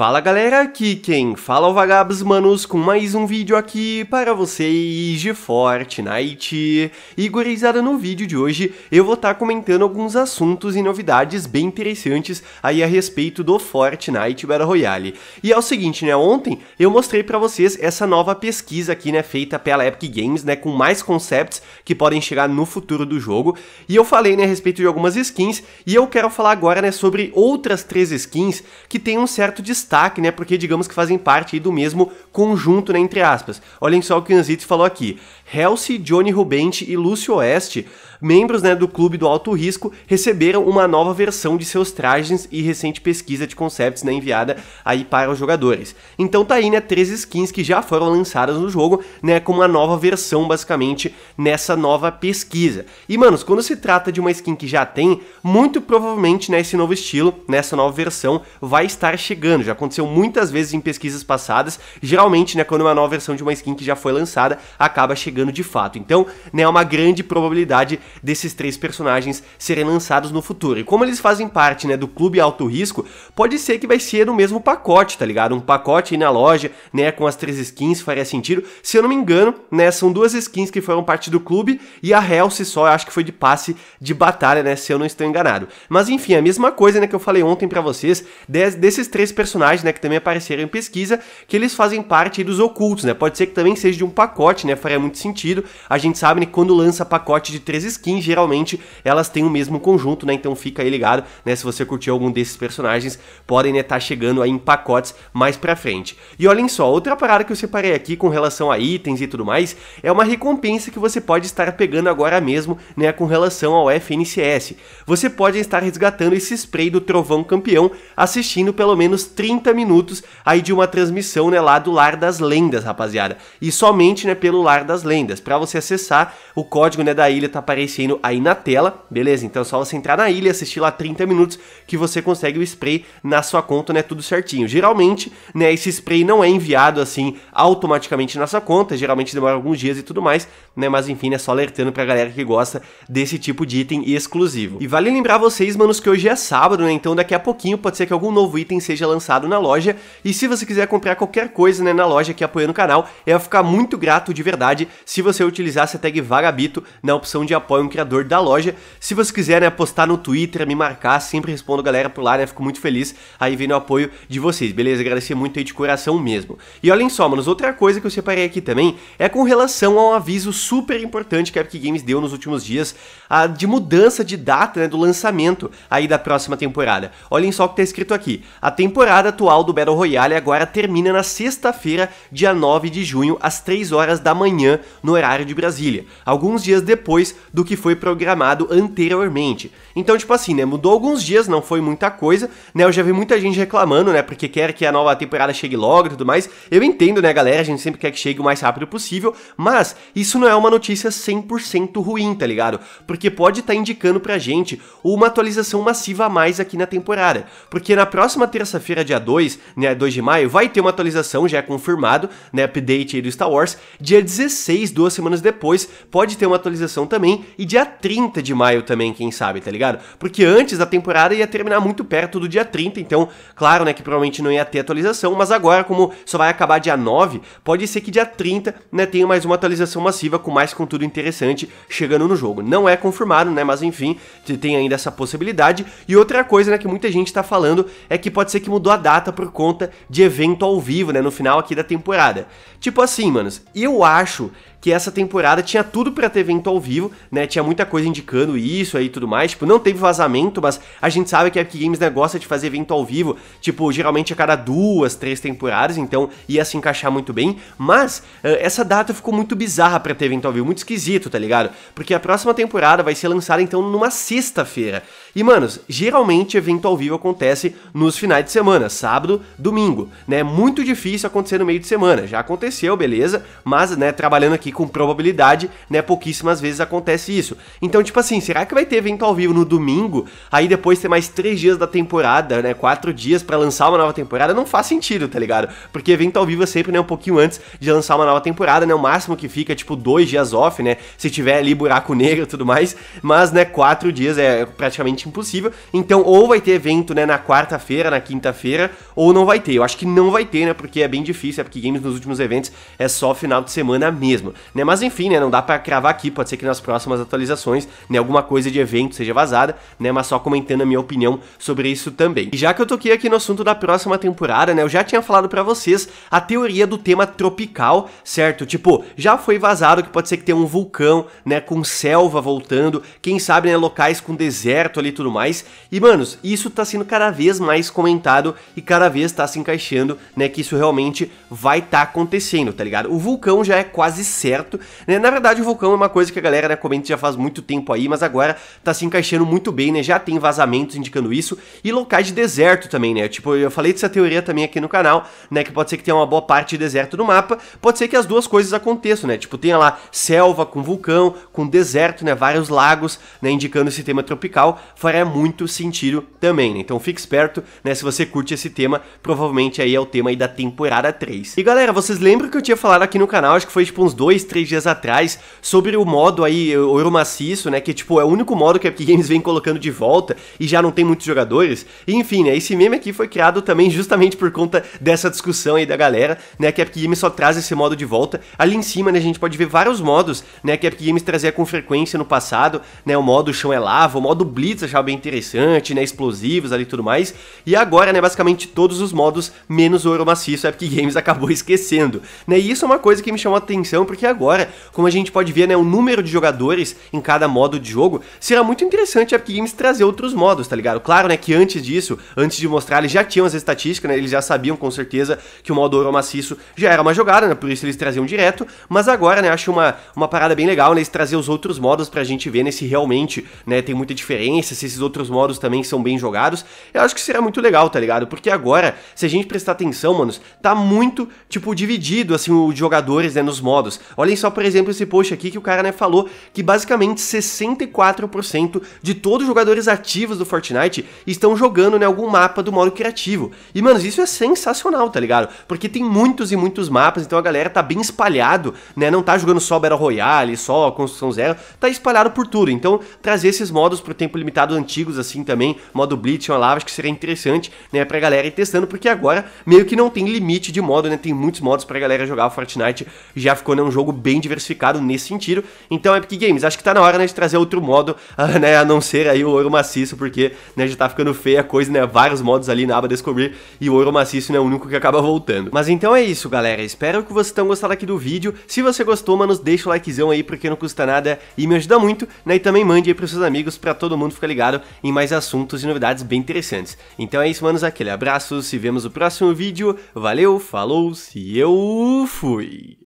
Fala galera, aqui quem fala é o Vagabos Manos com mais um vídeo aqui para vocês de Fortnite. E gurizada, no vídeo de hoje eu vou estar tá comentando alguns assuntos e novidades bem interessantes aí a respeito do Fortnite Battle Royale. E é o seguinte, né, ontem eu mostrei para vocês essa nova pesquisa aqui, né, feita pela Epic Games, né, com mais concepts que podem chegar no futuro do jogo. E eu falei, né, a respeito de algumas skins e eu quero falar agora, né, sobre outras três skins que tem um certo destaque destaque, né? Porque digamos que fazem parte do mesmo conjunto, né? Entre aspas. Olhem só o que o Anzitz falou aqui. Halsey, Johnny Rubente e Lúcio Oeste membros né, do clube do alto risco receberam uma nova versão de seus trajes e recente pesquisa de concepts né, enviada aí para os jogadores. Então tá aí né, três skins que já foram lançadas no jogo, né, com uma nova versão basicamente nessa nova pesquisa. E manos, quando se trata de uma skin que já tem, muito provavelmente né, esse novo estilo, nessa nova versão, vai estar chegando. Já aconteceu muitas vezes em pesquisas passadas, geralmente né, quando é uma nova versão de uma skin que já foi lançada acaba chegando de fato. Então né, é uma grande probabilidade desses três personagens serem lançados no futuro. E como eles fazem parte, né, do clube alto risco, pode ser que vai ser no mesmo pacote, tá ligado? Um pacote aí na loja, né, com as três skins, faria sentido. Se eu não me engano, né, são duas skins que foram parte do clube e a se só, acho que foi de passe de batalha, né, se eu não estou enganado. Mas enfim, a mesma coisa, né, que eu falei ontem para vocês, des desses três personagens, né, que também apareceram em pesquisa, que eles fazem parte dos ocultos, né? Pode ser que também seja de um pacote, né? Faria muito sentido. A gente sabe né, que né, quando lança pacote de três skins, skins geralmente elas têm o mesmo conjunto, né? Então fica aí ligado, né? Se você curtiu algum desses personagens, podem estar né, tá chegando aí em pacotes mais pra frente. E olhem só, outra parada que eu separei aqui com relação a itens e tudo mais, é uma recompensa que você pode estar pegando agora mesmo, né? Com relação ao FNCS. Você pode estar resgatando esse spray do Trovão Campeão, assistindo pelo menos 30 minutos aí de uma transmissão, né? Lá do Lar das Lendas, rapaziada. E somente, né? Pelo Lar das Lendas. Pra você acessar, o código, né? Da ilha tá aparecendo esse aí na tela, beleza? Então é só você entrar na ilha, assistir lá 30 minutos que você consegue o spray na sua conta, né? Tudo certinho. Geralmente, né, esse spray não é enviado assim automaticamente na sua conta, geralmente demora alguns dias e tudo mais, né? Mas enfim, é só alertando pra galera que gosta desse tipo de item exclusivo. E vale lembrar vocês, manos, que hoje é sábado, né? Então daqui a pouquinho pode ser que algum novo item seja lançado na loja. E se você quiser comprar qualquer coisa, né, na loja que apoiando o canal, eu ia ficar muito grato de verdade se você utilizasse a tag Vagabito na opção de apoio é um criador da loja. Se quiser né postar no Twitter, me marcar, sempre respondo galera por lá, né? Fico muito feliz aí vendo o apoio de vocês, beleza? Agradecer muito aí de coração mesmo. E olhem só, manos, outra coisa que eu separei aqui também é com relação a um aviso super importante que a Epic Games deu nos últimos dias a, de mudança de data, né, do lançamento aí da próxima temporada. Olhem só o que tá escrito aqui. A temporada atual do Battle Royale agora termina na sexta-feira, dia 9 de junho, às 3 horas da manhã, no horário de Brasília. Alguns dias depois do que que foi programado anteriormente. Então, tipo assim, né, mudou alguns dias, não foi muita coisa, né, eu já vi muita gente reclamando, né, porque quer que a nova temporada chegue logo e tudo mais. Eu entendo, né, galera, a gente sempre quer que chegue o mais rápido possível, mas isso não é uma notícia 100% ruim, tá ligado? Porque pode estar tá indicando pra gente uma atualização massiva a mais aqui na temporada, porque na próxima terça-feira, dia 2, né, 2 de maio, vai ter uma atualização, já é confirmado, né, update aí do Star Wars, dia 16, duas semanas depois, pode ter uma atualização também, e dia 30 de maio também, quem sabe, tá ligado? Porque antes da temporada ia terminar muito perto do dia 30, então, claro, né, que provavelmente não ia ter atualização, mas agora, como só vai acabar dia 9, pode ser que dia 30, né, tenha mais uma atualização massiva com mais conteúdo interessante chegando no jogo. Não é confirmado, né, mas enfim, tem ainda essa possibilidade. E outra coisa, né, que muita gente tá falando é que pode ser que mudou a data por conta de evento ao vivo, né, no final aqui da temporada. Tipo assim, manos, eu acho que essa temporada tinha tudo para ter evento ao vivo, né? tinha muita coisa indicando isso aí e tudo mais. Tipo, não teve vazamento, mas a gente sabe que a Epic Games né, gosta de fazer evento ao vivo, tipo, geralmente a cada duas, três temporadas, então ia se encaixar muito bem. Mas eh, essa data ficou muito bizarra para ter evento ao vivo, muito esquisito, tá ligado? Porque a próxima temporada vai ser lançada então numa sexta-feira. E, manos, geralmente evento ao vivo acontece nos finais de semana, sábado, domingo, né? Muito difícil acontecer no meio de semana. Já aconteceu, beleza? Mas, né, trabalhando aqui com probabilidade, né, pouquíssimas vezes acontece isso. Então, tipo assim, será que vai ter evento ao vivo no domingo? Aí depois ter mais três dias da temporada, né? Quatro dias para lançar uma nova temporada? Não faz sentido, tá ligado? Porque evento ao vivo é sempre, né, um pouquinho antes de lançar uma nova temporada, né? O máximo que fica, é, tipo, dois dias off, né? Se tiver ali buraco negro e tudo mais. Mas, né, quatro dias é praticamente praticamente impossível. Então, ou vai ter evento, né, na quarta-feira, na quinta-feira, ou não vai ter. Eu acho que não vai ter, né, porque é bem difícil, é porque games nos últimos eventos é só final de semana mesmo, né? Mas enfim, né, não dá para cravar aqui, pode ser que nas próximas atualizações, né, alguma coisa de evento seja vazada, né, mas só comentando a minha opinião sobre isso também. E já que eu toquei aqui no assunto da próxima temporada, né, eu já tinha falado para vocês a teoria do tema tropical, certo? Tipo, já foi vazado que pode ser que tenha um vulcão, né, com selva voltando, quem sabe, né, locais com deserto ali e tudo mais. E, manos, isso tá sendo cada vez mais comentado e cada vez tá se encaixando, né? Que isso realmente vai tá acontecendo, tá ligado? O vulcão já é quase certo, né? Na verdade, o vulcão é uma coisa que a galera né, comenta já faz muito tempo aí, mas agora tá se encaixando muito bem, né? Já tem vazamentos indicando isso. E locais de deserto também, né? Tipo, eu falei dessa teoria também aqui no canal, né? Que pode ser que tenha uma boa parte de deserto no mapa. Pode ser que as duas coisas aconteçam, né? Tipo, tenha lá selva com vulcão, com deserto, né? Vários lagos, né? Indicando esse tema tropical fará muito sentido também, né? Então fique esperto, né? Se você curte esse tema, provavelmente aí é o tema aí da temporada 3. E galera, vocês lembram que eu tinha falado aqui no canal, acho que foi tipo uns 2, 3 dias atrás, sobre o modo aí, ouro maciço, né? Que tipo, é o único modo que a Epic Games vem colocando de volta e já não tem muitos jogadores. E, enfim, né? Esse meme aqui foi criado também justamente por conta dessa discussão aí da galera, né? Que a Epic Games só traz esse modo de volta. Ali em cima, né, a gente pode ver vários modos, né? Que a Epic Games trazia com frequência no passado, né? O modo chão é lava, o modo blitz, achava bem interessante, né? Explosivos ali e tudo mais. E agora, né, basicamente todos os modos, menos o ouro maciço, a Epic Games acabou esquecendo. Né? E isso é uma coisa que me chamou a atenção, porque agora, como a gente pode ver, né, o número de jogadores em cada modo de jogo, será muito interessante a Epic Games trazer outros modos, tá ligado? Claro, né, que antes disso, antes de mostrar, eles já tinham as estatísticas, né? Eles já sabiam com certeza que o modo ouro maciço já era uma jogada, né? Por isso eles traziam direto. Mas agora, né, acho uma, uma parada bem legal, né? Eles trazer os outros modos pra gente ver, né? Se realmente, né, tem muita diferença, se esses outros modos também são bem jogados, eu acho que será muito legal, tá ligado? Porque agora, se a gente prestar atenção, manos, tá muito, tipo, dividido, assim, os jogadores, né, nos modos. Olhem só, por exemplo, esse post aqui que o cara, né, falou que basicamente 64% de todos os jogadores ativos do Fortnite estão jogando, né, algum mapa do modo criativo. E, manos, isso é sensacional, tá ligado? Porque tem muitos e muitos mapas, então a galera tá bem espalhado, né, não tá jogando só Battle Royale, só Construção Zero, tá espalhado por tudo. Então, trazer esses modos pro tempo limitado antigos assim também, modo Blitz e Olava, acho que seria interessante, né, pra galera ir testando, porque agora meio que não tem limite de modo, né, tem muitos modos pra galera jogar o Fortnite, já ficou, né, um jogo bem diversificado nesse sentido, então Epic Games, acho que tá na hora, né, de trazer outro modo, ah, né, a não ser aí o ouro maciço, porque, né, já tá ficando feia a coisa, né, vários modos ali na aba descobrir, e o ouro maciço, né, é o único que acaba voltando. Mas então é isso, galera, espero que vocês tenham gostado aqui do vídeo, se você gostou, mano, deixa o likezão aí, porque não custa nada e me ajuda muito, né, e também mande aí pros seus amigos, pra todo mundo ficar ligado ligado em mais assuntos e novidades bem interessantes. Então é isso, manos, aquele abraço, se vemos no próximo vídeo, valeu, falou, se eu fui!